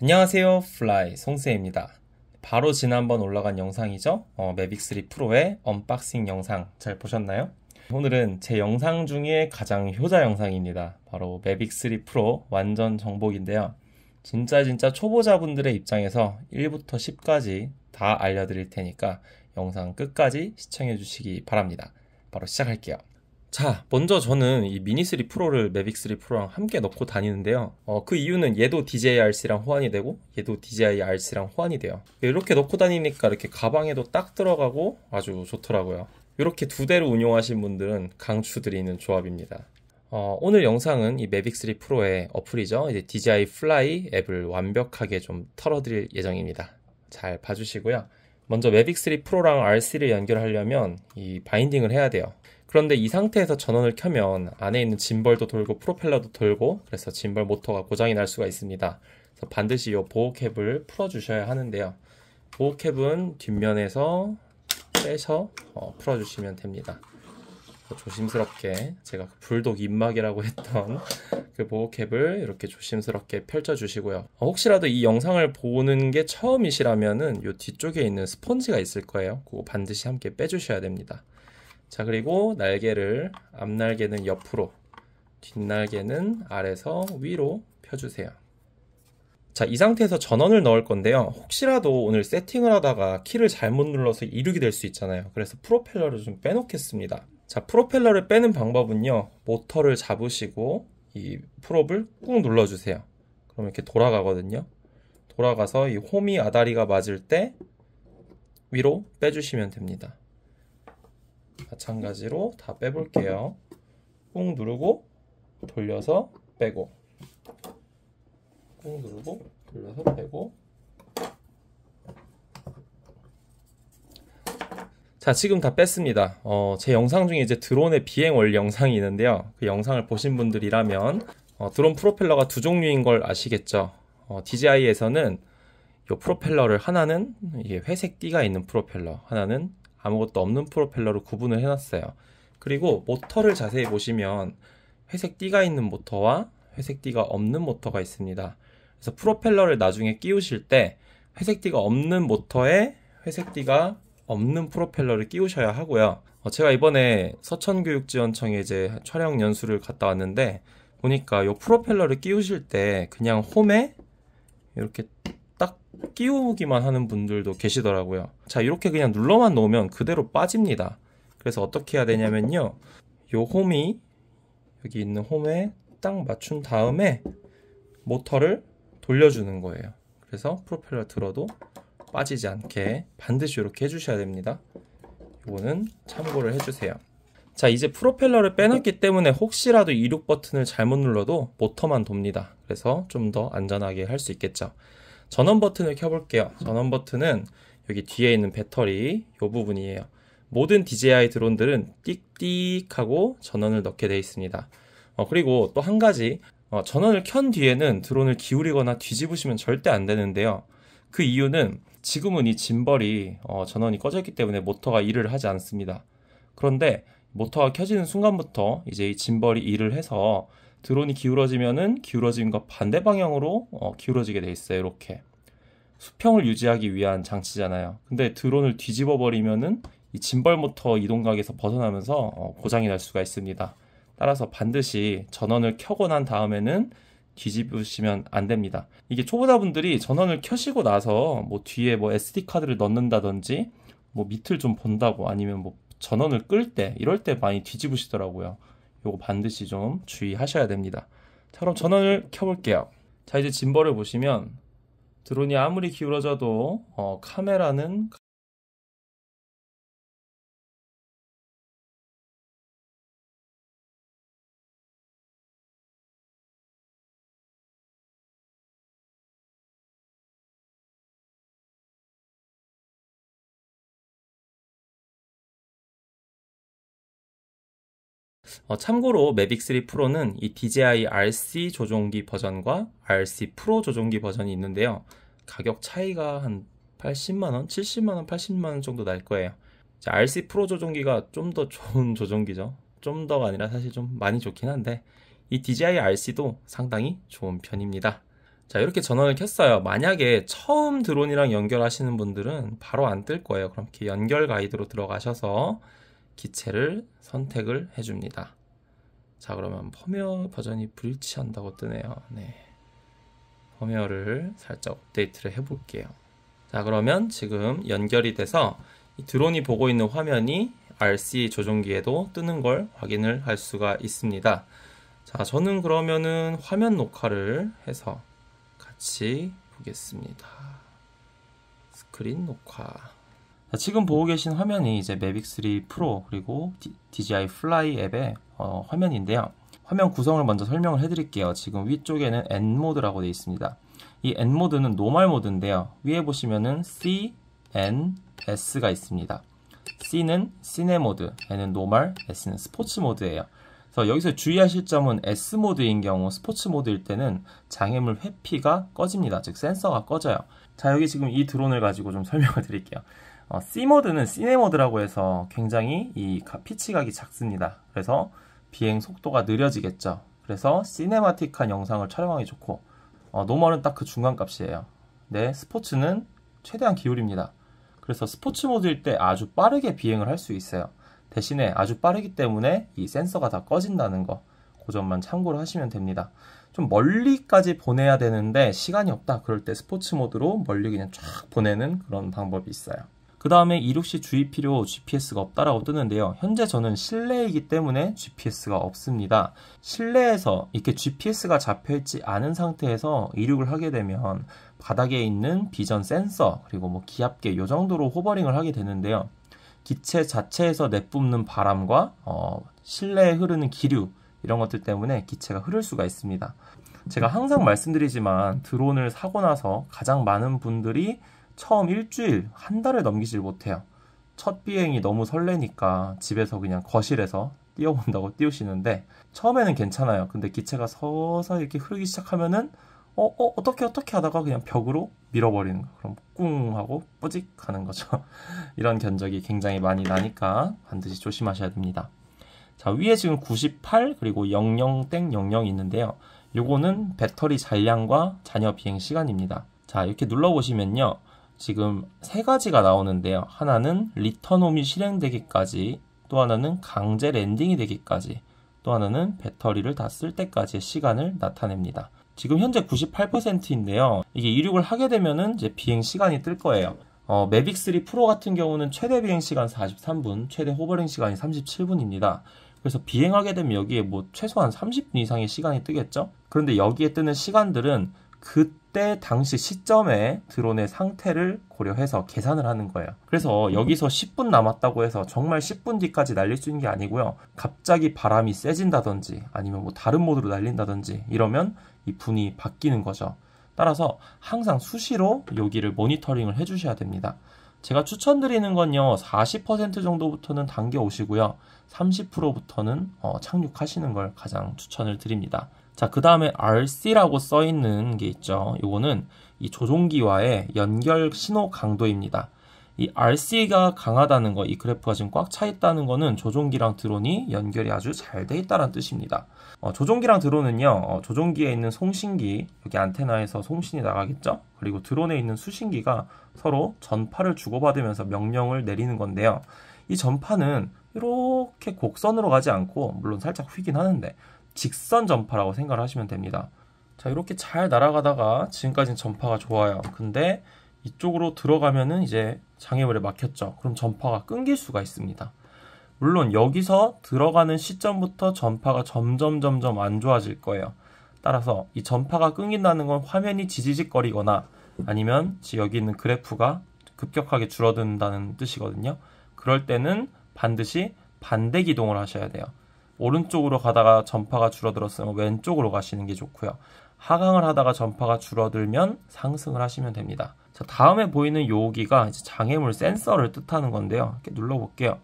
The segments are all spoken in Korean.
안녕하세요 플라이 송쌤입니다 바로 지난번 올라간 영상이죠 어, 매빅3 프로의 언박싱 영상 잘 보셨나요? 오늘은 제 영상 중에 가장 효자 영상입니다 바로 매빅3 프로 완전 정복인데요 진짜 진짜 초보자분들의 입장에서 1부터 10까지 다 알려드릴 테니까 영상 끝까지 시청해 주시기 바랍니다 바로 시작할게요 자, 먼저 저는 이 미니 3 프로를 매빅 3 프로랑 함께 넣고 다니는데요. 어, 그 이유는 얘도 DJI-RC랑 호환이 되고 얘도 DJI-RC랑 호환이 돼요. 이렇게 넣고 다니니까 이렇게 가방에도 딱 들어가고 아주 좋더라고요. 이렇게 두 대를 운용하신 분들은 강추드리는 조합입니다. 어, 오늘 영상은 이 매빅 3 프로의 어플이죠. 이제 DJI Fly 앱을 완벽하게 좀 털어드릴 예정입니다. 잘 봐주시고요. 먼저 매빅 3 프로랑 RC를 연결하려면 이 바인딩을 해야 돼요. 그런데 이 상태에서 전원을 켜면 안에 있는 짐벌도 돌고 프로펠러도 돌고 그래서 짐벌 모터가 고장이 날 수가 있습니다. 그래서 반드시 이 보호캡을 풀어주셔야 하는데요. 보호캡은 뒷면에서 빼서 어, 풀어주시면 됩니다. 조심스럽게 제가 그 불독 입막이라고 했던 그 보호캡을 이렇게 조심스럽게 펼쳐주시고요. 어, 혹시라도 이 영상을 보는 게 처음이시라면은 이 뒤쪽에 있는 스펀지가 있을 거예요. 그거 반드시 함께 빼주셔야 됩니다. 자 그리고 날개를 앞날개는 옆으로 뒷날개는 아래서 위로 펴주세요 자 이 상태에서 전원을 넣을 건데요 혹시라도 오늘 세팅을 하다가 키를 잘못 눌러서 이륙이 될 수 있잖아요 그래서 프로펠러를 좀 빼놓겠습니다 자 프로펠러를 빼는 방법은요 모터를 잡으시고 이 프롭을 꾹 눌러주세요 그럼 이렇게 돌아가거든요 돌아가서 이 홈이 아다리가 맞을 때 위로 빼주시면 됩니다 마찬가지로 다 빼볼게요. 꾹 누르고 돌려서 빼고 꾹 누르고 돌려서 빼고 자 지금 다 뺐습니다 어, 제 영상 중에 이제 드론의 비행 원리 영상이 있는데요 그 영상을 보신 분들이라면 어, 드론 프로펠러가 두 종류인 걸 아시겠죠 어, DJI에서는 이 프로펠러를 하나는 이게 회색 띠가 있는 프로펠러 하나는 아무것도 없는 프로펠러로 구분을 해놨어요. 그리고 모터를 자세히 보시면 회색 띠가 있는 모터와 회색 띠가 없는 모터가 있습니다. 그래서 프로펠러를 나중에 끼우실 때 회색 띠가 없는 모터에 회색 띠가 없는 프로펠러를 끼우셔야 하고요. 어, 제가 이번에 서천교육지원청에 이제 촬영 연수를 갔다 왔는데 보니까 이 프로펠러를 끼우실 때 그냥 홈에 이렇게 끼우기만 하는 분들도 계시더라고요. 자, 이렇게 그냥 눌러만 놓으면 그대로 빠집니다. 그래서 어떻게 해야 되냐면요. 요 홈이 여기 있는 홈에 딱 맞춘 다음에 모터를 돌려주는 거예요. 그래서 프로펠러 들어도 빠지지 않게 반드시 이렇게 해주셔야 됩니다. 이거는 참고를 해주세요. 자 이제 프로펠러를 빼놨기 때문에 혹시라도 이륙 버튼을 잘못 눌러도 모터만 돕니다 그래서 좀 더 안전하게 할 수 있겠죠 전원 버튼을 켜볼게요. 전원 버튼은 여기 뒤에 있는 배터리 이 부분이에요. 모든 DJI 드론들은 띡띡하고 전원을 넣게 되어 있습니다. 어, 그리고 또 한 가지 어, 전원을 켠 뒤에는 드론을 기울이거나 뒤집으시면 절대 안 되는데요. 그 이유는 지금은 이 짐벌이 어, 전원이 꺼졌기 때문에 모터가 일을 하지 않습니다. 그런데 모터가 켜지는 순간부터 이제 이 짐벌이 일을 해서 드론이 기울어지면은 기울어진것 반대 방향으로 어, 기울어지게 돼 있어요. 이렇게 수평을 유지하기 위한 장치잖아요. 근데 드론을 뒤집어 버리면은 이 짐벌 모터 이동각에서 벗어나면서 어, 고장이 날 수가 있습니다. 따라서 반드시 전원을 켜고 난 다음에는 뒤집으시면 안 됩니다. 이게 초보자분들이 전원을 켜시고 나서 뭐 뒤에 뭐 SD 카드를 넣는다든지 뭐 밑을 좀 본다고 아니면 뭐 전원을 끌 때 이럴 때 많이 뒤집으시더라고요. 요거 반드시 좀 주의하셔야 됩니다. 자 그럼 전원을 켜볼게요. 자 이제 짐벌을 보시면 드론이 아무리 기울어져도 어, 카메라는 어, 참고로 매빅 3 프로는 이 DJI RC 조종기 버전과 RC 프로 조종기 버전이 있는데요. 가격 차이가 한 80만 원, 70만 원, 80만 원 정도 날 거예요. 자, RC 프로 조종기가 좀 더 좋은 조종기죠. 좀 더가 아니라 사실 좀 많이 좋긴 한데 이 DJI RC도 상당히 좋은 편입니다. 자, 이렇게 전원을 켰어요. 만약에 처음 드론이랑 연결하시는 분들은 바로 안 뜰 거예요. 그럼 이렇게 연결 가이드로 들어가셔서 기체를 선택을 해줍니다. 자 그러면 펌웨어 버전이 불치한다고 뜨네요. 네. 펌웨어를 살짝 업데이트를 해볼게요. 자 그러면 지금 연결이 돼서 드론이 보고 있는 화면이 RC 조종기에도 뜨는 걸 확인을 할 수가 있습니다. 자 저는 그러면은 화면 녹화를 해서 같이 보겠습니다. 스크린 녹화. 자, 지금 보고 계신 화면이 이제 매빅 3 프로 그리고 D, DJI 플라이 앱의 어, 화면인데요. 화면 구성을 먼저 설명을 해드릴게요. 지금 위쪽에는 N 모드라고 되어 있습니다. 이 N 모드는 노멀 모드인데요. 위에 보시면은 C, N, S가 있습니다. C는 시네 모드, N은 노멀, S는 스포츠 모드예요. 그래서 여기서 주의하실 점은 S 모드인 경우 스포츠 모드일 때는 장애물 회피가 꺼집니다. 즉 센서가 꺼져요. 자 여기 지금 이 드론을 가지고 좀 설명을 드릴게요. 어, C모드는 시네모드라고 해서 굉장히 이 피치각이 작습니다. 그래서 비행 속도가 느려지겠죠. 그래서 시네마틱한 영상을 촬영하기 좋고 어, 노멀은 딱 그 중간값이에요. 네, 스포츠는 최대한 기울입니다. 그래서 스포츠 모드일 때 아주 빠르게 비행을 할 수 있어요. 대신에 아주 빠르기 때문에 이 센서가 다 꺼진다는 거. 그 점만 참고를 하시면 됩니다. 좀 멀리까지 보내야 되는데 시간이 없다. 그럴 때 스포츠 모드로 멀리 그냥 쫙 보내는 그런 방법이 있어요. 그 다음에 이륙시 주의 필요 GPS가 없다라고 뜨는데요. 현재 저는 실내이기 때문에 GPS가 없습니다. 실내에서 이렇게 GPS가 잡혀있지 않은 상태에서 이륙을 하게 되면 바닥에 있는 비전 센서 그리고 뭐 기압계 요 정도로 호버링을 하게 되는데요. 기체 자체에서 내뿜는 바람과 어, 실내에 흐르는 기류 이런 것들 때문에 기체가 흐를 수가 있습니다. 제가 항상 말씀드리지만 드론을 사고 나서 가장 많은 분들이 처음 일주일, 한 달을 넘기질 못해요. 첫 비행이 너무 설레니까 집에서 그냥 거실에서 뛰어본다고 띄우시는데 처음에는 괜찮아요. 근데 기체가 서서히 이렇게 흐르기 시작하면은 어, 어, 어떻게, 어떻게 하다가 그냥 벽으로 밀어버리는 거. 그럼 꿍 하고 뿌직 하는 거죠. 이런 견적이 굉장히 많이 나니까 반드시 조심하셔야 됩니다. 자, 위에 지금 98 그리고 00땡0 0 있는데요. 요거는 배터리 잔량과 잔여 비행 시간입니다. 자, 이렇게 눌러보시면요. 지금 세 가지가 나오는데요. 하나는 리턴 홈이 실행되기까지, 또 하나는 강제 랜딩이 되기까지, 또 하나는 배터리를 다 쓸 때까지의 시간을 나타냅니다. 지금 현재 98%인데요. 이게 이륙을 하게 되면은 이제 비행 시간이 뜰 거예요. 어, 매빅 3 프로 같은 경우는 최대 비행 시간 43분, 최대 호버링 시간이 37분입니다. 그래서 비행하게 되면 여기에 뭐 최소한 30분 이상의 시간이 뜨겠죠? 그런데 여기에 뜨는 시간들은 그 그때 당시 시점에 드론의 상태를 고려해서 계산을 하는 거예요. 그래서 여기서 10분 남았다고 해서 정말 10분 뒤까지 날릴 수 있는 게 아니고요. 갑자기 바람이 세진다든지 아니면 뭐 다른 모드로 날린다든지 이러면 이 분이 바뀌는 거죠. 따라서 항상 수시로 여기를 모니터링을 해주셔야 됩니다. 제가 추천드리는 건요, 40% 정도부터는 당겨 오시고요, 30%부터는 어, 착륙하시는 걸 가장 추천을 드립니다. 자, 그 다음에 RC라고 써있는 게 있죠. 이거는 이 조종기와의 연결 신호 강도입니다. 이 RC가 강하다는 거, 이 그래프가 지금 꽉 차 있다는 거는 조종기랑 드론이 연결이 아주 잘 돼 있다는 뜻입니다. 어, 조종기랑 드론은요, 어, 조종기에 있는 송신기, 여기 안테나에서 송신이 나가겠죠? 그리고 드론에 있는 수신기가 서로 전파를 주고받으면서 명령을 내리는 건데요. 이 전파는 이렇게 곡선으로 가지 않고, 물론 살짝 휘긴 하는데, 직선 전파라고 생각을 하시면 됩니다. 자, 이렇게 잘 날아가다가 지금까지는 전파가 좋아요. 근데 이쪽으로 들어가면은 이제 장애물에 막혔죠. 그럼 전파가 끊길 수가 있습니다. 물론 여기서 들어가는 시점부터 전파가 점점 점점 안 좋아질 거예요. 따라서 이 전파가 끊긴다는 건 화면이 지지직거리거나 아니면 여기 있는 그래프가 급격하게 줄어든다는 뜻이거든요. 그럴 때는 반드시 반대 기동을 하셔야 돼요. 오른쪽으로 가다가 전파가 줄어들었으면 왼쪽으로 가시는 게 좋고요. 하강을 하다가 전파가 줄어들면 상승을 하시면 됩니다. 자, 다음에 보이는 요기가 이제 장애물 센서를 뜻하는 건데요. 이렇게 눌러볼게요.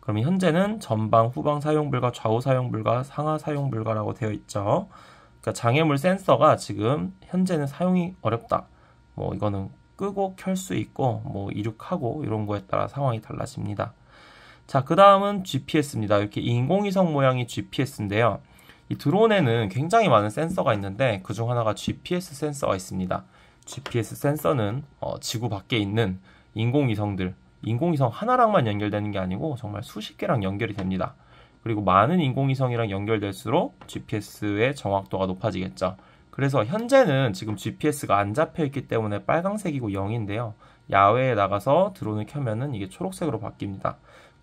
그럼 현재는 전방, 후방 사용 불가, 좌우 사용 불가, 상하 사용 불가라고 되어 있죠. 그러니까 장애물 센서가 지금 현재는 사용이 어렵다. 뭐 이거는 끄고 켤 수 있고 뭐 이륙하고 이런 거에 따라 상황이 달라집니다. 자, 그 다음은 GPS입니다. 이렇게 인공위성 모양의 GPS인데요. 이 드론에는 굉장히 많은 센서가 있는데 그 중 하나가 GPS 센서가 있습니다. GPS 센서는 어, 지구 밖에 있는 인공위성들, 인공위성 하나랑만 연결되는 게 아니고 정말 수십 개랑 연결이 됩니다. 그리고 많은 인공위성이랑 연결될수록 GPS의 정확도가 높아지겠죠. 그래서 현재는 지금 GPS가 안 잡혀 있기 때문에 빨강색이고 0인데요. 야외에 나가서 드론을 켜면은 이게 초록색으로 바뀝니다.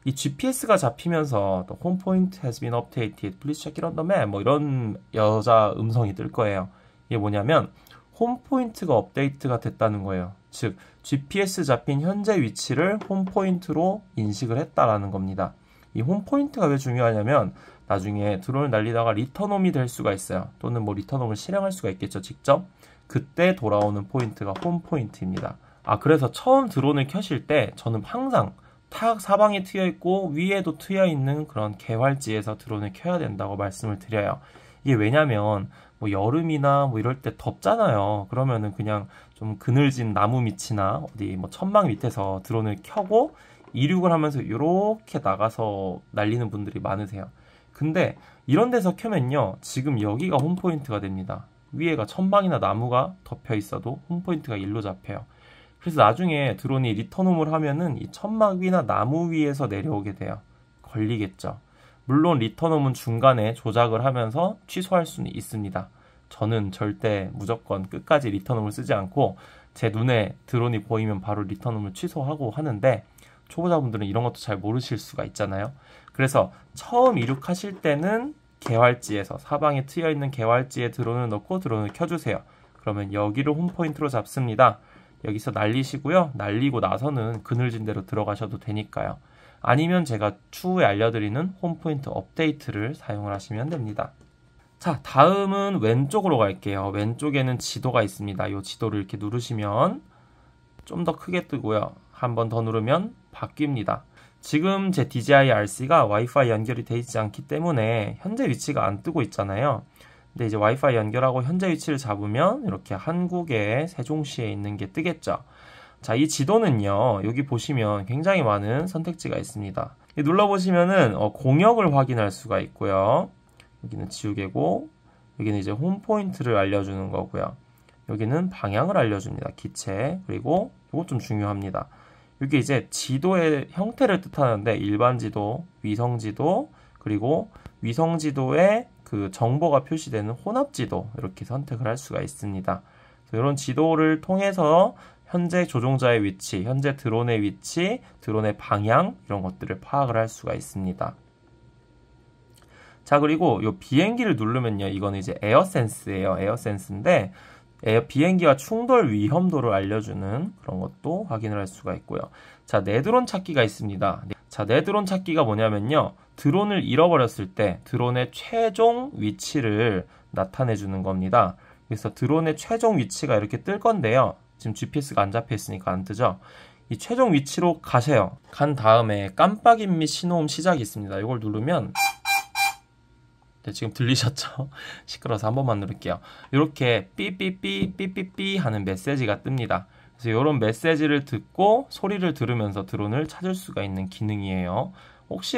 이 GPS가 잡히면서 또홈 포인트 has been updated. Please check it on the map. 뭐 이런 여자 음성이 뜰 거예요. 이게 뭐냐면 홈 포인트가 업데이트가 됐다는 거예요. 즉 GPS 잡힌 현재 위치를 홈 포인트로 인식을 했다라는 겁니다. 이홈 포인트가 왜 중요하냐면 나중에 드론을 날리다가 리턴홈이 될 수가 있어요. 또는 뭐 리턴홈을 실행할 수가 있겠죠. 직접 그때 돌아오는 포인트가 홈 포인트입니다. 아 그래서 처음 드론을 켜실 때 저는 항상 탁 사방에 트여 있고 위에도 트여 있는 그런 개활지에서 드론을 켜야 된다고 말씀을 드려요. 이게 왜냐면 뭐 여름이나 뭐 이럴 때 덥잖아요. 그러면은 그냥 좀 그늘진 나무 밑이나 어디 뭐 천막 밑에서 드론을 켜고 이륙을 하면서 이렇게 나가서 날리는 분들이 많으세요. 근데 이런 데서 켜면요. 지금 여기가 홈포인트가 됩니다. 위에가 천막이나 나무가 덮여 있어도 홈포인트가 일로 잡혀요. 그래서 나중에 드론이 리턴홈을 하면은 이 천막이나 나무 위에서 내려오게 돼요. 걸리겠죠. 물론 리턴홈은 중간에 조작을 하면서 취소할 수는 있습니다. 저는 절대 무조건 끝까지 리턴홈을 쓰지 않고 제 눈에 드론이 보이면 바로 리턴홈을 취소하고 하는데 초보자분들은 이런 것도 잘 모르실 수가 있잖아요. 그래서 처음 이륙하실 때는 개활지에서 사방에 트여 있는 개활지에 드론을 넣고 드론을 켜주세요. 그러면 여기를 홈포인트로 잡습니다. 여기서 날리시고요. 날리고 나서는 그늘진 대로 들어가셔도 되니까요. 아니면 제가 추후에 알려드리는 홈포인트 업데이트를 사용을 하시면 됩니다. 자, 다음은 왼쪽으로 갈게요. 왼쪽에는 지도가 있습니다. 이 지도를 이렇게 누르시면 좀 더 크게 뜨고요. 한번 더 누르면 바뀝니다. 지금 제 DJI RC가 와이파이 연결이 되어 있지 않기 때문에 현재 위치가 안 뜨고 있잖아요. 근데 이제 와이파이 연결하고 현재 위치를 잡으면 이렇게 한국의 세종시에 있는 게 뜨겠죠. 자, 이 지도는요, 여기 보시면 굉장히 많은 선택지가 있습니다. 눌러보시면은, 어, 공역을 확인할 수가 있고요. 여기는 지우개고, 여기는 이제 홈포인트를 알려주는 거고요. 여기는 방향을 알려줍니다. 기체. 그리고 이것 좀 중요합니다. 이게 이제 지도의 형태를 뜻하는데, 일반 지도, 위성 지도, 그리고 위성 지도의 그 정보가 표시되는 혼합지도 이렇게 선택을 할 수가 있습니다. 이런 지도를 통해서 현재 조종자의 위치, 현재 드론의 위치, 드론의 방향 이런 것들을 파악을 할 수가 있습니다. 자 그리고 이 비행기를 누르면요, 이건 이제 에어센스예요. 에어센스인데 예, 비행기와 충돌 위험도를 알려주는 그런 것도 확인을 할 수가 있고요. 자, 내드론 찾기가 있습니다. 네. 자, 내드론 찾기가 뭐냐면요. 드론을 잃어버렸을 때 드론의 최종 위치를 나타내 주는 겁니다. 그래서 드론의 최종 위치가 이렇게 뜰 건데요. 지금 GPS가 안 잡혀 있으니까 안 뜨죠. 이 최종 위치로 가세요. 간 다음에 깜빡임 및 신호음 시작이 있습니다. 이걸 누르면 네, 지금 들리셨죠? 시끄러워서 한 번만 누를게요. 이렇게 삐삐삐 삐삐삐 하는 메시지가 뜹니다. 그래서 이런 메시지를 듣고 소리를 들으면서 드론을 찾을 수가 있는 기능이에요.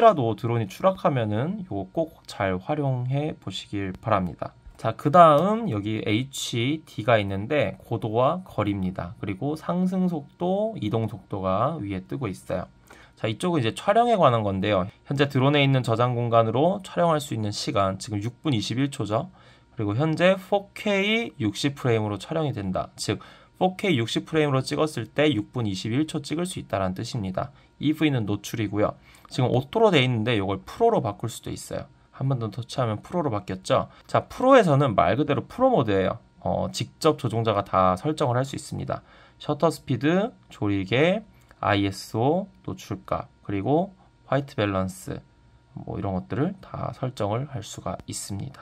혹시라도 드론이 추락하면은 이거 꼭 잘 활용해 보시길 바랍니다. 자, 그 다음 여기 HD가 있는데 고도와 거리입니다. 그리고 상승 속도, 이동 속도가 위에 뜨고 있어요. 자, 이쪽은 이제 촬영에 관한 건데요. 현재 드론에 있는 저장 공간으로 촬영할 수 있는 시간, 지금 6분 21초죠. 그리고 현재 4K 60프레임으로 촬영이 된다. 즉, 4K 60프레임으로 찍었을 때 6분 21초 찍을 수 있다는 뜻입니다. EV는 노출이고요. 지금 오토로 되어 있는데 이걸 프로로 바꿀 수도 있어요. 한 번 더 터치하면 프로로 바뀌었죠. 자, 프로에서는 말 그대로 프로 모드예요. 어, 직접 조종자가 다 설정을 할 수 있습니다. 셔터 스피드, 조리개, ISO 노출값 그리고 화이트 밸런스 뭐 이런 것들을 다 설정을 할 수가 있습니다.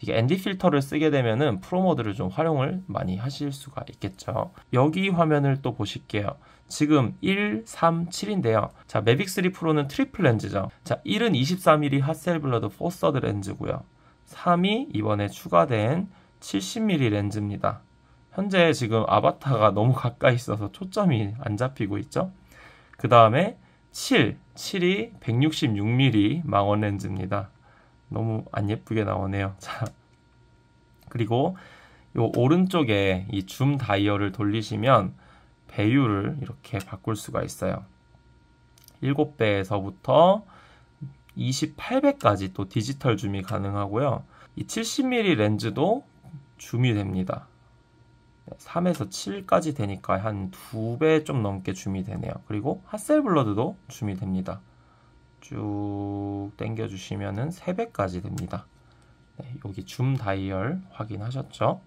이게 ND 필터를 쓰게 되면은 프로모드를 좀 활용을 많이 하실 수가 있겠죠. 여기 화면을 또 보실게요. 지금 1, 3, 7인데요. 자, 매빅 3 프로는 트리플 렌즈죠. 자, 1은 2 4 m m 핫셀블러드 포서드 렌즈고요. 3이 이번에 추가된 70mm 렌즈입니다. 현재 지금 아바타가 너무 가까이 있어서 초점이 안 잡히고 있죠. 그 다음에 7, 7이 166mm 망원 렌즈입니다. 너무 안 예쁘게 나오네요. 자, 그리고 요 오른쪽에 이 줌 다이얼을 돌리시면 배율을 이렇게 바꿀 수가 있어요. 7배에서부터 28배까지 또 디지털 줌이 가능하고요. 이 70mm 렌즈도 줌이 됩니다. 3에서 7까지 되니까 한 두 배 좀 넘게 줌이 되네요. 그리고 핫셀블러드도 줌이 됩니다. 쭉 당겨주시면은 3배까지 됩니다. 네, 여기 줌 다이얼 확인하셨죠?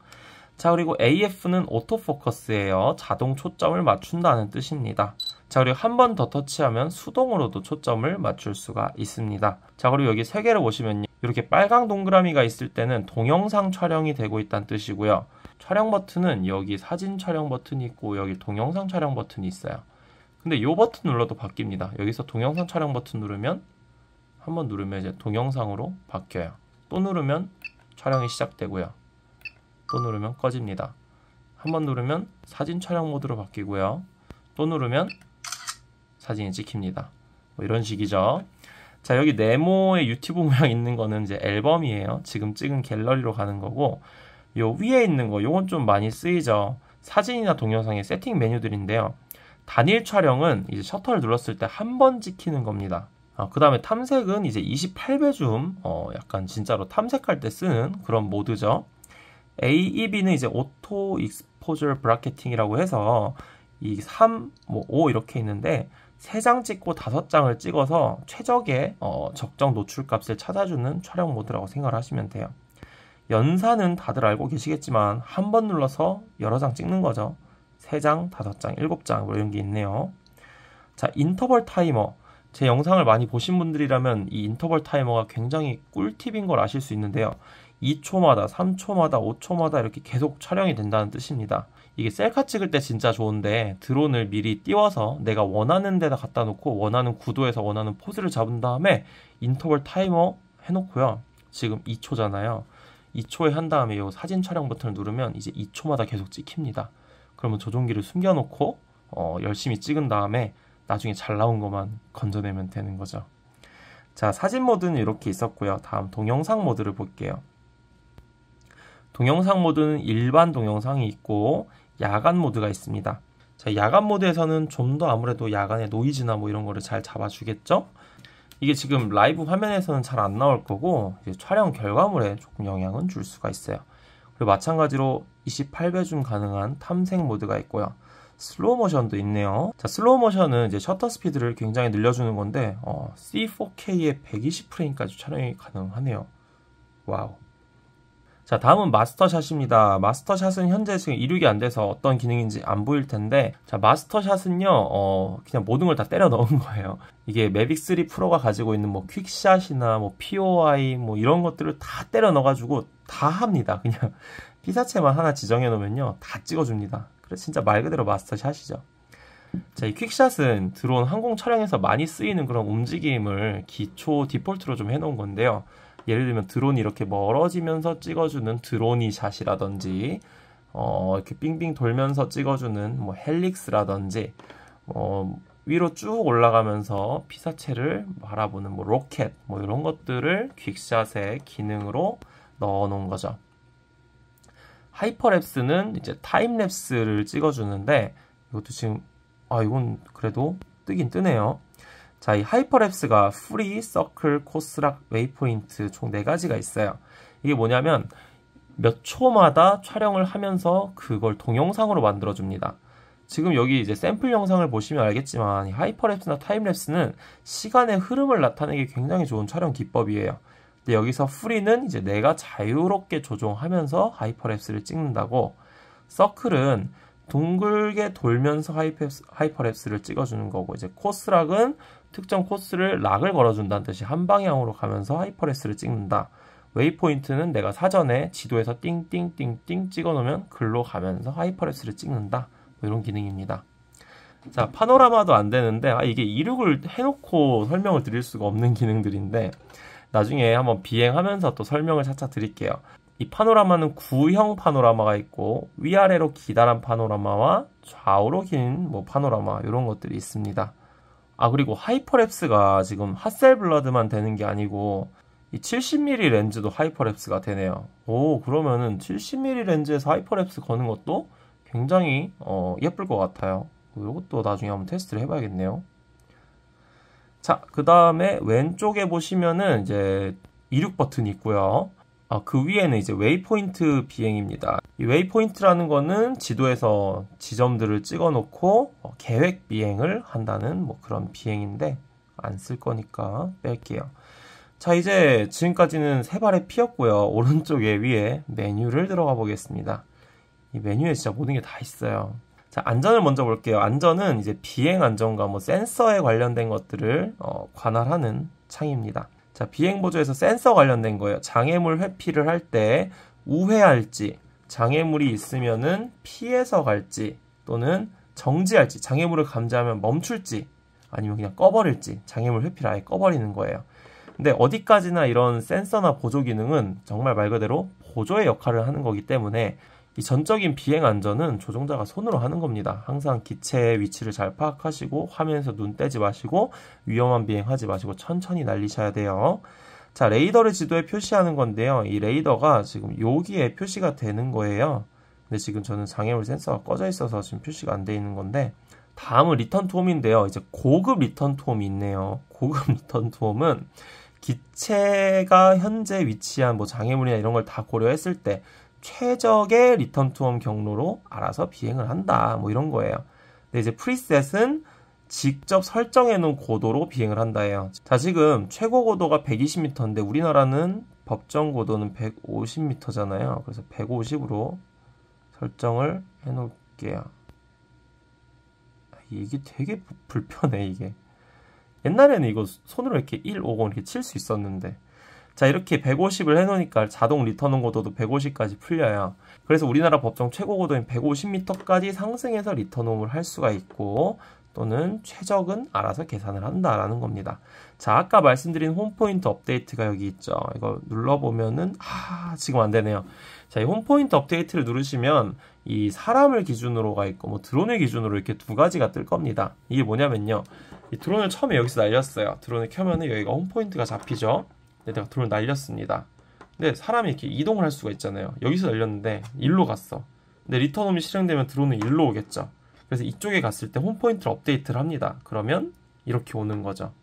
자 그리고 AF는 오토포커스예요. 자동 초점을 맞춘다는 뜻입니다. 자 그리고 한 번 더 터치하면 수동으로도 초점을 맞출 수가 있습니다. 자 그리고 여기 세 개를 보시면요. 이렇게 빨강 동그라미가 있을 때는 동영상 촬영이 되고 있다는 뜻이고요. 촬영 버튼은 여기 사진 촬영 버튼이 있고 여기 동영상 촬영 버튼이 있어요. 근데 요 버튼 눌러도 바뀝니다. 여기서 동영상 촬영 버튼 누르면 한 번 누르면 이제 동영상으로 바뀌어요. 또 누르면 촬영이 시작되고요. 또 누르면 꺼집니다. 한 번 누르면 사진 촬영 모드로 바뀌고요. 또 누르면 사진이 찍힙니다. 뭐 이런 식이죠. 자 여기 네모의 유튜브 모양 있는 거는 이제 앨범이에요. 지금 찍은 갤러리로 가는 거고 요 위에 있는 거 요건 좀 많이 쓰이죠. 사진이나 동영상의 세팅 메뉴들인데요. 단일 촬영은 이제 셔터를 눌렀을 때 한 번 찍히는 겁니다. 아, 어, 그 다음에 탐색은 이제 28배 줌, 어, 약간 진짜로 탐색할 때 쓰는 그런 모드죠. AEB는 이제 오토 익스포저 브라켓팅이라고 해서 이 3, 뭐 5 이렇게 있는데 3장 찍고 5장을 찍어서 최적의 어, 적정 노출 값을 찾아주는 촬영 모드라고 생각을 하시면 돼요. 연산은 다들 알고 계시겠지만 한 번 눌러서 여러 장 찍는 거죠. 3장, 5장, 7장 뭐 이런 게 있네요. 자, 인터벌 타이머. 제 영상을 많이 보신 분들이라면 이 인터벌 타이머가 굉장히 꿀팁인 걸 아실 수 있는데요. 2초마다, 3초마다, 5초마다 이렇게 계속 촬영이 된다는 뜻입니다. 이게 셀카 찍을 때 진짜 좋은데 드론을 미리 띄워서 내가 원하는 데다 갖다 놓고 원하는 구도에서 원하는 포즈를 잡은 다음에 인터벌 타이머 해놓고요. 지금 2초잖아요. 2초에 한 다음에 이 사진 촬영 버튼을 누르면 이제 2초마다 계속 찍힙니다. 그러면 조종기를 숨겨놓고 어, 열심히 찍은 다음에 나중에 잘 나온 것만 건져내면 되는 거죠. 자, 사진 모드는 이렇게 있었고요. 다음 동영상 모드를 볼게요. 동영상 모드는 일반 동영상이 있고 야간 모드가 있습니다. 자, 야간 모드에서는 좀 더 아무래도 야간의 노이즈나 뭐 이런 거를 잘 잡아주겠죠? 이게 지금 라이브 화면에서는 잘 안 나올 거고 촬영 결과물에 조금 영향은 줄 수가 있어요. 그리고 마찬가지로 28배 줌 가능한 탐색 모드가 있고요. 슬로우 모션도 있네요. 자, 슬로우 모션은 이제 셔터 스피드를 굉장히 늘려주는 건데 어, C4K의 120프레임까지 촬영이 가능하네요. 와우. 자 다음은 마스터샷입니다. 마스터샷은 현재 지금 이륙이 안 돼서 어떤 기능인지 안 보일 텐데 자 마스터샷은요 어, 그냥 모든 걸 다 때려 넣은 거예요. 이게 매빅3 프로가 가지고 있는 뭐 퀵샷이나 뭐 POI 뭐 이런 것들을 다 때려 넣어가지고 다 합니다. 그냥 피사체만 하나 지정해 놓으면요 다 찍어줍니다. 그래서 진짜 말 그대로 마스터샷이죠. 자, 이 퀵샷은 드론 항공 촬영에서 많이 쓰이는 그런 움직임을 기초 디폴트로 좀 해놓은 건데요. 예를 들면 드론이 이렇게 멀어지면서 찍어주는 드론이 샷이라든지 어, 이렇게 빙빙 돌면서 찍어주는 뭐 헬릭스라든지 어, 위로 쭉 올라가면서 피사체를 바라보는 뭐 로켓 뭐 이런 것들을 퀵샷의 기능으로 넣어놓은 거죠. 하이퍼랩스는 이제 타임랩스를 찍어주는데 이것도 지금 아 이건 그래도 뜨긴 뜨네요. 자, 이 하이퍼랩스가 프리, 서클, 코스락, 웨이포인트 총 네가지가 있어요. 이게 뭐냐면 몇 초마다 촬영을 하면서 그걸 동영상으로 만들어줍니다. 지금 여기 이제 샘플 영상을 보시면 알겠지만 하이퍼랩스나 타임랩스는 시간의 흐름을 나타내기 굉장히 좋은 촬영 기법이에요. 근데 여기서 프리는 이제 내가 자유롭게 조종하면서 하이퍼랩스를 찍는다고 서클은 동글게 돌면서 하이퍼랩스를 찍어주는 거고 이제 코스락은 특정 코스를 락을 걸어준다는 뜻이 한 방향으로 가면서 하이퍼레스를 찍는다. 웨이포인트는 내가 사전에 지도에서 띵띵띵띵 찍어놓으면 글로 가면서 하이퍼레스를 찍는다. 뭐 이런 기능입니다. 자 파노라마도 안 되는데 아, 이게 이륙을 해놓고 설명을 드릴 수가 없는 기능들인데 나중에 한번 비행하면서 또 설명을 차차 드릴게요. 이 파노라마는 구형 파노라마가 있고 위아래로 기다란 파노라마와 좌우로 긴 뭐 파노라마 이런 것들이 있습니다. 아 그리고 하이퍼랩스가 지금 핫셀블러드만 되는 게 아니고 이 70mm 렌즈도 하이퍼랩스가 되네요 오 그러면은 70mm 렌즈에서 하이퍼랩스 거는 것도 굉장히 어, 예쁠 것 같아요 이것도 나중에 한번 테스트를 해봐야겠네요 자 그 다음에 왼쪽에 보시면은 이제 이륙 버튼이 있고요 아, 그 위에는 이제 웨이포인트 비행입니다. 이 웨이포인트라는 거는 지도에서 지점들을 찍어 놓고 어, 계획 비행을 한다는 뭐 그런 비행인데 안 쓸 거니까 뺄게요. 자, 이제 지금까지는 세발에피었고요 오른쪽에 위에 메뉴를 들어가 보겠습니다. 이 메뉴에 진짜 모든 게 다 있어요. 자, 안전을 먼저 볼게요. 안전은 이제 비행 안전과 뭐 센서에 관련된 것들을 어, 관할하는 창입니다. 자, 비행보조에서 센서 관련된 거예요. 장애물 회피를 할 때 우회할지, 장애물이 있으면은 피해서 갈지, 또는 정지할지, 장애물을 감지하면 멈출지, 아니면 그냥 꺼버릴지, 장애물 회피를 아예 꺼버리는 거예요. 근데 어디까지나 이런 센서나 보조 기능은 정말 말 그대로 보조의 역할을 하는 거기 때문에 이 전적인 비행 안전은 조종자가 손으로 하는 겁니다. 항상 기체의 위치를 잘 파악하시고 화면에서 눈 떼지 마시고 위험한 비행하지 마시고 천천히 날리셔야 돼요. 자, 레이더를 지도에 표시하는 건데요. 이 레이더가 지금 여기에 표시가 되는 거예요. 근데 지금 저는 장애물 센서가 꺼져 있어서 지금 표시가 안 돼 있는 건데 다음은 리턴 투홈인데요. 이제 고급 리턴 투홈이 있네요. 고급 리턴 투홈은 기체가 현재 위치한 뭐 장애물이나 이런 걸 다 고려했을 때 최적의 리턴 투엄 경로로 알아서 비행을 한다. 뭐 이런 거예요. 근데 이제 프리셋은 직접 설정해 놓은 고도로 비행을 한다예요. 자, 지금 최고 고도가 120m인데 우리나라는 법정 고도는 150m잖아요. 그래서 150으로 설정을 해 놓을게요. 아, 이게 되게 불편해, 이게. 옛날에는 이거 손으로 이렇게 1, 5, 0 이렇게 칠 수 있었는데 자 이렇게 150을 해놓으니까 자동 리턴 온고도도 150까지 풀려요. 그래서 우리나라 법정 최고 고도인 150m까지 상승해서 리턴 홈을 할 수가 있고 또는 최적은 알아서 계산을 한다라는 겁니다. 자, 아까 말씀드린 홈포인트 업데이트가 여기 있죠. 이거 눌러보면은, 아, 지금 안 되네요. 자, 이 홈포인트 업데이트를 누르시면 이 사람을 기준으로가 있고, 뭐 드론을 기준으로 이렇게 두 가지가 뜰 겁니다. 이게 뭐냐면요. 이 드론을 처음에 여기서 날렸어요. 드론을 켜면은 여기가 홈포인트가 잡히죠. 네, 내가 돌을 날렸습니다. 근데 사람이 이렇게 이동을 할 수가 있잖아요. 여기서 날렸는데 일로 갔어. 근데 리턴 홈이 실행되면 드론은 일로 오겠죠. 그래서 이쪽에 갔을 때 홈포인트를 업데이트를 합니다. 그러면 이렇게 오는 거죠.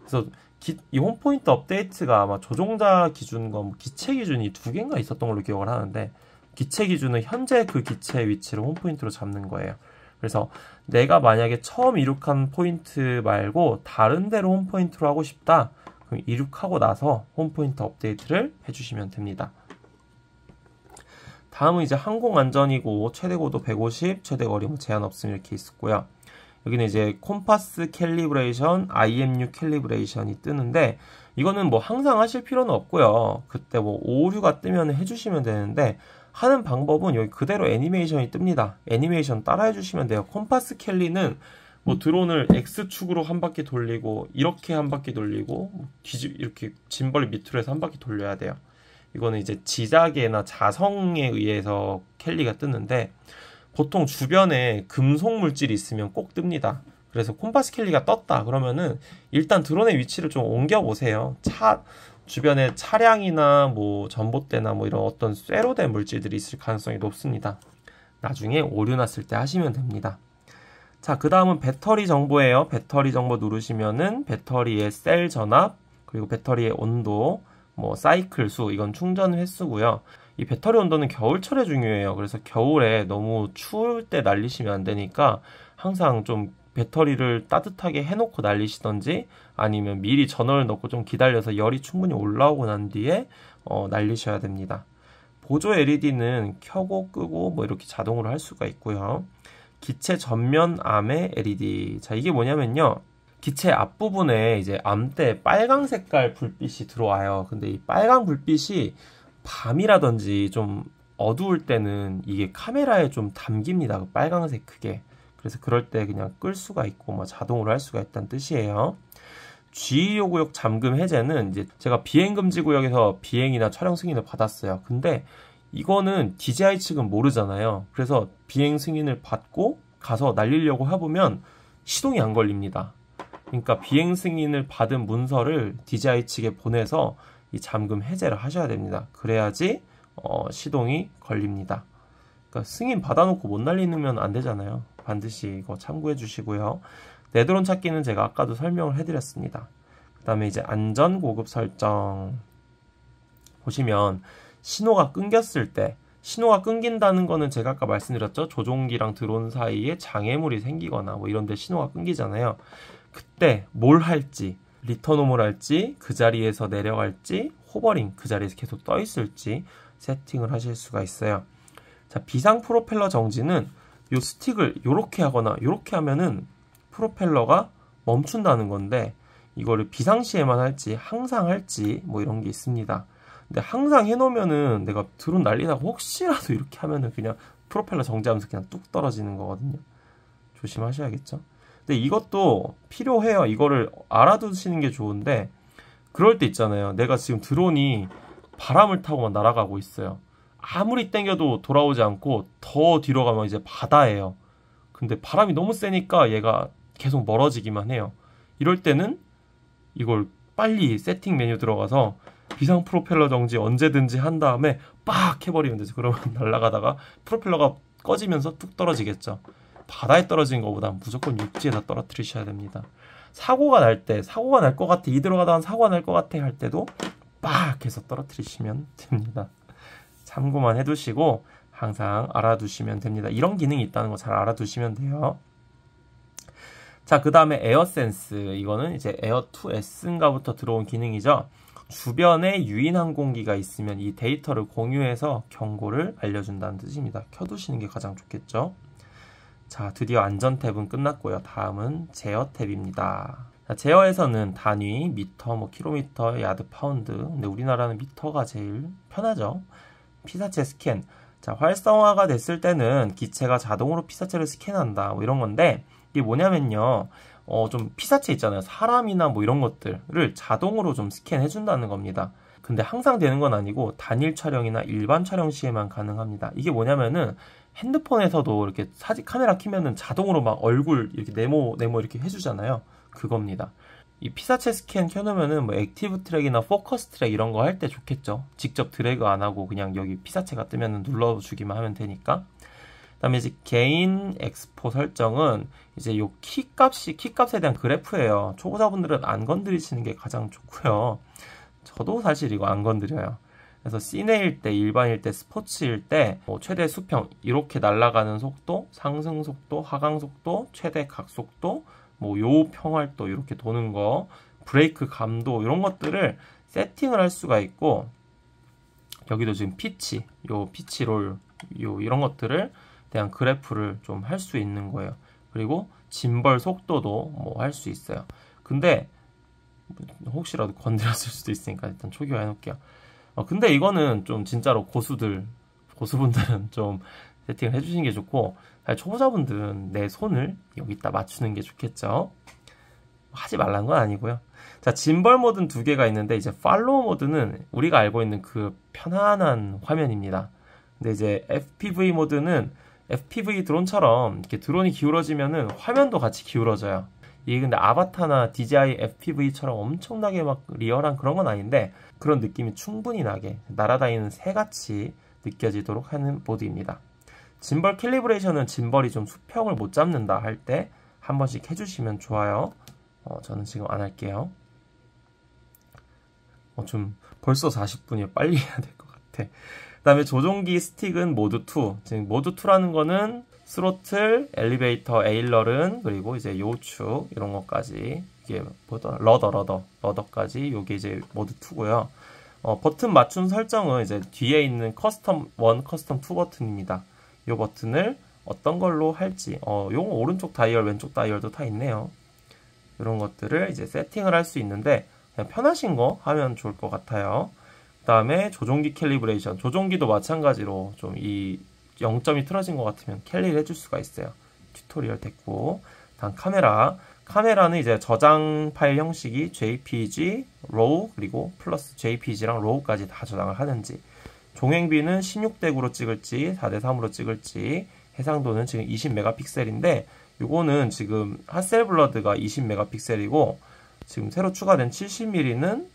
그래서 기, 이 홈포인트 업데이트가 아마 조종자 기준과 뭐 기체 기준이 두 개인가 있었던 걸로 기억을 하는데 기체 기준은 현재 그 기체의 위치를 홈포인트로 잡는 거예요. 그래서 내가 만약에 처음 이륙한 포인트 말고 다른 데로 홈포인트로 하고 싶다. 그럼 이륙하고 나서 홈포인트 업데이트를 해주시면 됩니다. 다음은 이제 항공안전이고 최대 고도 150, 최대 거리 뭐 제한 없음 이렇게 있었고요. 여기는 이제 콤파스 캘리브레이션, IMU 캘리브레이션이 뜨는데 이거는 뭐 항상 하실 필요는 없고요. 그때 뭐 오류가 뜨면 해주시면 되는데 하는 방법은 여기 그대로 애니메이션이 뜹니다. 애니메이션 따라해주시면 돼요. 콤파스 캘리는 뭐 드론을 X축으로 한 바퀴 돌리고 이렇게 한 바퀴 돌리고 뒤집 이렇게 짐벌 밑으로 해서 한 바퀴 돌려야 돼요. 이거는 이제 지자개나 자성에 의해서 켈리가 뜨는데 보통 주변에 금속 물질이 있으면 꼭 뜹니다. 그래서 콤파스 켈리가 떴다 그러면은 일단 드론의 위치를 좀 옮겨 보세요. 차 주변에 차량이나 뭐 전봇대나 뭐 이런 어떤 쇠로 된 물질들이 있을 가능성이 높습니다. 나중에 오류 났을 때 하시면 됩니다. 자, 그 다음은 배터리 정보예요. 배터리 정보 누르시면은 배터리의 셀 전압, 그리고 배터리의 온도, 뭐 사이클 수, 이건 충전 횟수고요. 이 배터리 온도는 겨울철에 중요해요. 그래서 겨울에 너무 추울 때 날리시면 안 되니까 항상 좀 배터리를 따뜻하게 해놓고 날리시던지 아니면 미리 전원을 넣고 좀 기다려서 열이 충분히 올라오고 난 뒤에 어, 날리셔야 됩니다. 보조 LED는 켜고 끄고 뭐 이렇게 자동으로 할 수가 있고요. 기체 전면 암의 LED. 자, 이게 뭐냐면요. 기체 앞부분에 이제 암 때 빨강 색깔 불빛이 들어와요. 근데 이 빨강 불빛이 밤이라든지 좀 어두울 때는 이게 카메라에 좀 담깁니다. 그 빨강색 크게. 그래서 그럴 때 그냥 끌 수가 있고 뭐 자동으로 할 수가 있다는 뜻이에요. 주의요 구역 잠금 해제는 이제 제가 비행 금지 구역에서 비행이나 촬영 승인을 받았어요. 근데 이거는 DJI 측은 모르잖아요. 그래서 비행 승인을 받고 가서 날리려고 해보면 시동이 안 걸립니다. 그러니까 비행 승인을 받은 문서를 DJI 측에 보내서 이 잠금 해제를 하셔야 됩니다. 그래야지 어, 시동이 걸립니다. 그러니까 승인 받아놓고 못 날리면 안 되잖아요. 반드시 이거 참고해 주시고요. 네드론 찾기는 제가 아까도 설명을 해드렸습니다. 그 다음에 이제 안전 고급 설정 보시면 신호가 끊겼을 때 신호가 끊긴다는 거는 제가 아까 말씀드렸죠. 조종기랑 드론 사이에 장애물이 생기거나 뭐 이런 데 신호가 끊기잖아요. 그때 뭘 할지 리턴홈을 할지 그 자리에서 내려갈지 호버링 그 자리에서 계속 떠 있을지 세팅을 하실 수가 있어요. 자, 비상 프로펠러 정지는 요 스틱을 요렇게 하거나 요렇게 하면은 프로펠러가 멈춘다는 건데 이거를 비상시에만 할지 항상 할지 뭐 이런 게 있습니다. 근데 항상 해놓으면은 내가 드론 날리다고 혹시라도 이렇게 하면은 그냥 프로펠러 정지하면서 그냥 뚝 떨어지는 거거든요. 조심하셔야겠죠. 근데 이것도 필요해요. 이거를 알아두시는 게 좋은데 그럴 때 있잖아요. 내가 지금 드론이 바람을 타고만 날아가고 있어요. 아무리 땡겨도 돌아오지 않고 더 뒤로 가면 이제 바다예요. 근데 바람이 너무 세니까 얘가 계속 멀어지기만 해요. 이럴 때는 이걸 빨리 세팅 메뉴 들어가서 비상 프로펠러 정지 언제든지 한 다음에 빡 해버리면 되지. 그러면 날아가다가 프로펠러가 꺼지면서 뚝 떨어지겠죠. 바다에 떨어진 것보다 무조건 육지에다 떨어뜨리셔야 됩니다. 사고가 날 때, 사고가 날 것 같아, 이들어가다 사고가 날 것 같아 할 때도 빡 해서 떨어뜨리시면 됩니다. 참고만 해두시고 항상 알아두시면 됩니다. 이런 기능이 있다는 거 잘 알아두시면 돼요. 자, 그 다음에 에어센스. 이거는 이제 에어2S인가부터 들어온 기능이죠. 주변에 유인 항공기가 있으면 이 데이터를 공유해서 경고를 알려준다는 뜻입니다. 켜두시는 게 가장 좋겠죠. 자, 드디어 안전 탭은 끝났고요. 다음은 제어 탭입니다. 제어에서는 단위, 미터, 뭐 킬로미터, 야드, 파운드. 근데 우리나라는 미터가 제일 편하죠. 피사체 스캔. 자, 활성화가 됐을 때는 기체가 자동으로 피사체를 스캔한다. 뭐 이런 건데 이게 뭐냐면요. 어, 좀 피사체 있잖아요. 사람이나 뭐 이런 것들을 자동으로 좀 스캔해 준다는 겁니다. 근데 항상 되는 건 아니고 단일 촬영이나 일반 촬영 시에만 가능합니다. 이게 뭐냐면은 핸드폰에서도 이렇게 사진 카메라 키면은 자동으로 막 얼굴 이렇게 네모 네모 이렇게 해주잖아요. 그겁니다. 이 피사체 스캔 켜놓으면은 뭐 액티브 트랙이나 포커스 트랙 이런 거 할 때 좋겠죠. 직접 드래그 안 하고 그냥 여기 피사체가 뜨면 눌러주기만 하면 되니까. 다음에 이제 개인 엑스포 설정은 이제 요 키 값이 키 값에 대한 그래프예요. 초보자분들은 안 건드리시는 게 가장 좋고요. 저도 사실 이거 안 건드려요. 그래서 시내일 때, 일반일 때, 스포츠일 때뭐 최대 수평 이렇게 날아가는 속도, 상승 속도, 하강 속도, 최대 각 속도, 뭐 요 평활도 이렇게 도는 거, 브레이크 감도 이런 것들을 세팅을 할 수가 있고 여기도 지금 피치, 요 피치롤, 요 이런 것들을 대한 그래프를 좀 할 수 있는 거예요. 그리고 짐벌 속도도 뭐 할 수 있어요. 근데 혹시라도 건드렸을 수도 있으니까 일단 초기화 해놓을게요. 어, 근데 이거는 좀 진짜로 고수들, 고수분들은 좀 세팅을 해주시는 게 좋고 초보자분들은 내 손을 여기다 맞추는 게 좋겠죠. 하지 말란건 아니고요. 자, 짐벌 모드는 두 개가 있는데 이제 팔로우 모드는 우리가 알고 있는 그 편안한 화면입니다. 근데 이제 FPV 모드는 FPV 드론처럼 이렇게 드론이 기울어지면은 화면도 같이 기울어져요. 이게 근데 아바타나 DJI FPV처럼 엄청나게 막 리얼한 그런 건 아닌데 그런 느낌이 충분히 나게 날아다니는 새같이 느껴지도록 하는 보드입니다. 짐벌 캘리브레이션은 짐벌이 좀 수평을 못 잡는다 할 때 한 번씩 해주시면 좋아요. 어, 저는 지금 안 할게요. 어, 좀 벌써 40분이에요. 빨리 해야 될 것 같아. 그다음에 조종기 스틱은 모드 2. 지금 모드 2라는 거는 스로틀, 엘리베이터, 에일러른 그리고 이제 요추 이런 것까지 이게 뭐더 러더 러더 러더까지 요게 이제 모드 2고요. 어, 버튼 맞춤 설정은 이제 뒤에 있는 커스텀 1, 커스텀 2 버튼입니다. 요 버튼을 어떤 걸로 할지 어, 요 오른쪽 다이얼, 왼쪽 다이얼도 다 있네요. 이런 것들을 이제 세팅을 할 수 있는데 편하신 거 하면 좋을 것 같아요. 그다음에 조종기 캘리브레이션. 조종기도 마찬가지로 좀이 0점이 틀어진 것 같으면 캘리를 해줄 수가 있어요. 튜토리얼 됐고 다음 카메라. 카메라는 이제 저장 파일 형식이 JPG, RAW 그리고 플러스 JPG랑 RAW까지 다 저장을 하는지 종행비는 16대 9로 찍을지 4대 3으로 찍을지 해상도는 지금 20메가픽셀인데 이거는 지금 핫셀블러드가 20메가픽셀이고 지금 새로 추가된 70mm는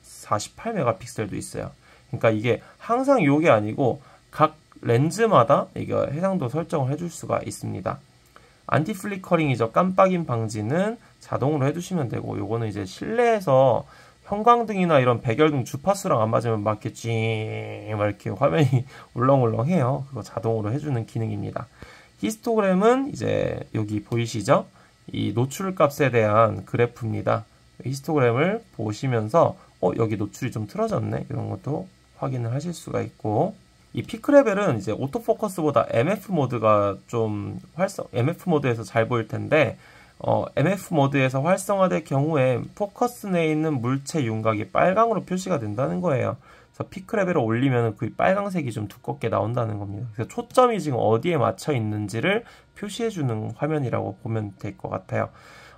48메가픽셀도 있어요. 그러니까 이게 항상 요게 아니고 각 렌즈마다 이게 해상도 설정을 해 줄 수가 있습니다. 안티 플리커링이죠. 깜빡임 방지는 자동으로 해주시면 되고 요거는 이제 실내에서 형광등이나 이런 백열등 주파수랑 안 맞으면 막 이렇게 찡 이렇게 화면이 울렁울렁해요. 그거 자동으로 해주는 기능입니다. 히스토그램은 이제 여기 보이시죠? 이 노출 값에 대한 그래프입니다. 히스토그램을 보시면서 어 여기 노출이 좀 틀어졌네 이런 것도 확인을 하실 수가 있고 이 피크레벨은 이제 오토포커스보다 MF 모드가 좀 활성 MF 모드에서 잘 보일 텐데 어, MF 모드에서 활성화될 경우에 포커스 내에 있는 물체 윤곽이 빨강으로 표시가 된다는 거예요. 그래서 피크레벨을 올리면 그 빨강색이 좀 두껍게 나온다는 겁니다. 그래서 초점이 지금 어디에 맞춰 있는지를 표시해주는 화면이라고 보면 될 것 같아요.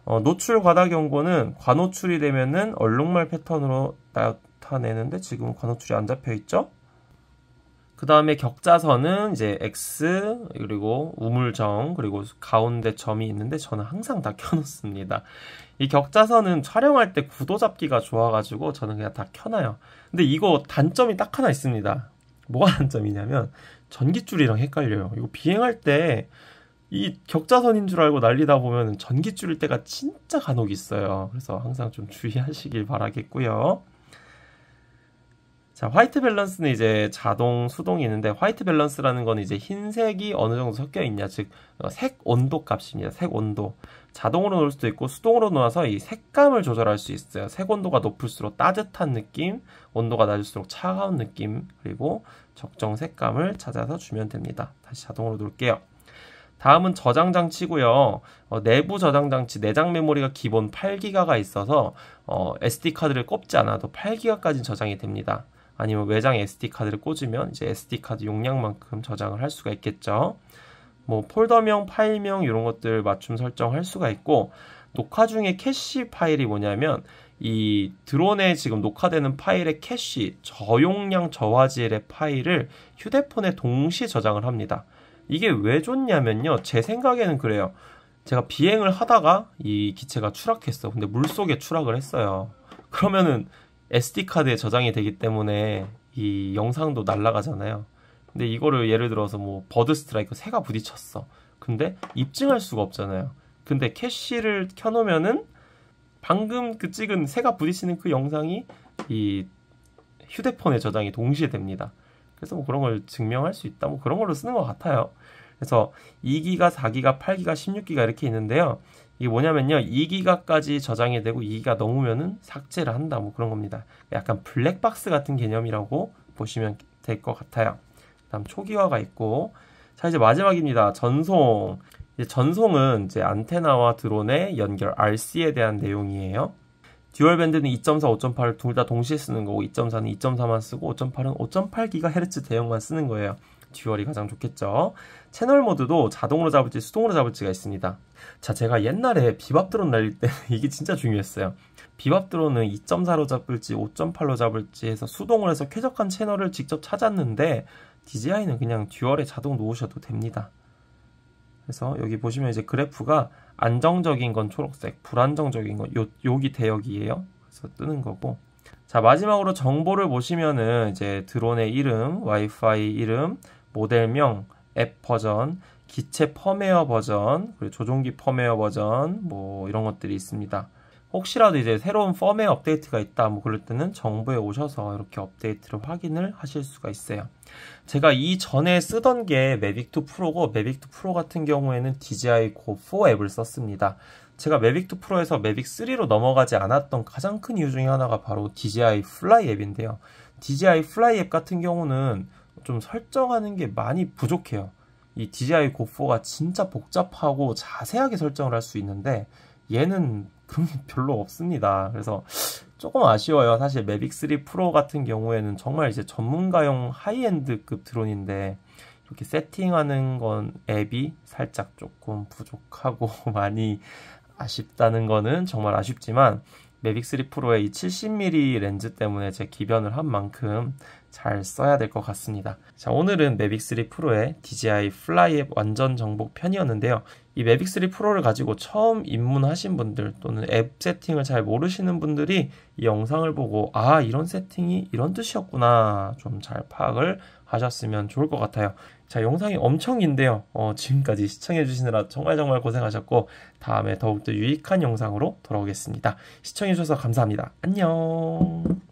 어, 노출 과다 경고는 과노출이 되면은 얼룩말 패턴으로 나, 나타내는데 지금 관호출이 안 잡혀 있죠? 그 다음에 격자선은 이제 X 그리고 우물정 그리고 가운데 점이 있는데 저는 항상 다 켜놓습니다. 이 격자선은 촬영할 때 구도 잡기가 좋아가지고 저는 그냥 다 켜놔요. 근데 이거 단점이 딱 하나 있습니다. 뭐가 단점이냐면 전기줄이랑 헷갈려요. 이거 비행할 때 이 격자선인 줄 알고 날리다 보면 전기줄일 때가 진짜 간혹 있어요. 그래서 항상 좀 주의하시길 바라겠고요. 자, 화이트 밸런스는 이제 자동, 수동이 있는데 화이트 밸런스라는 건 이제 흰색이 어느 정도 섞여 있냐, 즉색 어, 온도 값입니다. 색 온도. 자동으로 놓을 수도 있고 수동으로 놓아서 이 색감을 조절할 수 있어요. 색 온도가 높을수록 따뜻한 느낌, 온도가 낮을수록 차가운 느낌, 그리고 적정 색감을 찾아서 주면 됩니다. 다시 자동으로 놓을게요. 다음은 저장 장치고요. 어, 내부 저장 장치 내장 메모리가 기본 8기가가 있어서 어, SD 카드를 꼽지 않아도 8기가까지 저장이 됩니다. 아니면 외장 SD 카드를 꽂으면 이제 SD 카드 용량만큼 저장을 할 수가 있겠죠. 뭐 폴더명, 파일명 이런 것들 맞춤 설정할 수가 있고 녹화 중에 캐시 파일이 뭐냐면 이 드론에 지금 녹화되는 파일의 캐시 저용량 저화질의 파일을 휴대폰에 동시 저장을 합니다. 이게 왜 좋냐면요. 제 생각에는 그래요. 제가 비행을 하다가 이 기체가 추락했어. 근데 물 속에 추락을 했어요. 그러면은 SD 카드에 저장이 되기 때문에 이 영상도 날라가잖아요. 근데 이거를 예를 들어서 뭐 버드 스트라이크 새가 부딪혔어. 근데 입증할 수가 없잖아요. 근데 캐시를 켜놓으면은 방금 그 찍은 새가 부딪히는 그 영상이 이 휴대폰에 저장이 동시에 됩니다. 그래서 뭐 그런 걸 증명할 수 있다. 뭐 그런 걸로 쓰는 것 같아요. 그래서 2기가, 4기가, 8기가, 16기가 이렇게 있는데요. 이게 뭐냐면요. 2기가까지 저장이 되고 2기가 넘으면은 삭제를 한다 뭐 그런 겁니다. 약간 블랙박스 같은 개념이라고 보시면 될 것 같아요. 다음 초기화가 있고 자 이제 마지막입니다. 전송. 이제 전송은 이제 안테나와 드론의 연결 RC에 대한 내용이에요. 듀얼 밴드는 2.4, 5.8을 둘 다 동시에 쓰는 거고 2.4는 2.4만 쓰고 5.8은 5.8GHz 대용만 쓰는 거예요. 듀얼이 가장 좋겠죠. 채널 모드도 자동으로 잡을지 수동으로 잡을지가 있습니다. 자, 제가 옛날에 비밥 드론 날릴 때 이게 진짜 중요했어요. 비밥 드론은 2.4로 잡을지 5.8로 잡을지 해서 수동으로 해서 쾌적한 채널을 직접 찾았는데 DJI는 그냥 듀얼에 자동 놓으셔도 됩니다. 그래서 여기 보시면 이제 그래프가 안정적인 건 초록색, 불안정적인 건 요, 여기 대역이에요. 그래서 뜨는 거고. 자, 마지막으로 정보를 보시면은 이제 드론의 이름, 와이파이 이름, 모델명, 앱 버전, 기체 펌웨어 버전, 그리고 조종기 펌웨어 버전, 뭐 이런 것들이 있습니다. 혹시라도 이제 새로운 펌웨어 업데이트가 있다, 뭐 그럴 때는 정부에 오셔서 이렇게 업데이트를 확인을 하실 수가 있어요. 제가 이 전에 쓰던 게 매빅2 프로고, 매빅2 프로 같은 경우에는 DJI Go4 앱을 썼습니다. 제가 매빅2 프로에서 매빅3로 넘어가지 않았던 가장 큰 이유 중에 하나가 바로 DJI 플라이 앱인데요. DJI 플라이 앱 같은 경우는 좀 설정하는 게 많이 부족해요. 이 DJI GO4가 진짜 복잡하고 자세하게 설정을 할 수 있는데 얘는 그런 게 별로 없습니다. 그래서 조금 아쉬워요. 사실 매빅 3 프로 같은 경우에는 정말 이제 전문가용 하이엔드급 드론인데 이렇게 세팅하는 건 앱이 살짝 조금 부족하고 많이 아쉽다는 거는 정말 아쉽지만 매빅 3 프로의 이 70mm 렌즈 때문에 제 기변을 한 만큼 잘 써야 될 것 같습니다. 자, 오늘은 매빅3 프로의 DJI 플라이앱 완전 정복 편이었는데요. 이 매빅3 프로를 가지고 처음 입문하신 분들 또는 앱 세팅을 잘 모르시는 분들이 이 영상을 보고 아, 이런 세팅이 이런 뜻이었구나. 좀 잘 파악을 하셨으면 좋을 것 같아요. 자, 영상이 엄청 긴데요. 어, 지금까지 시청해주시느라 정말 정말 고생하셨고, 다음에 더욱더 유익한 영상으로 돌아오겠습니다. 시청해주셔서 감사합니다. 안녕!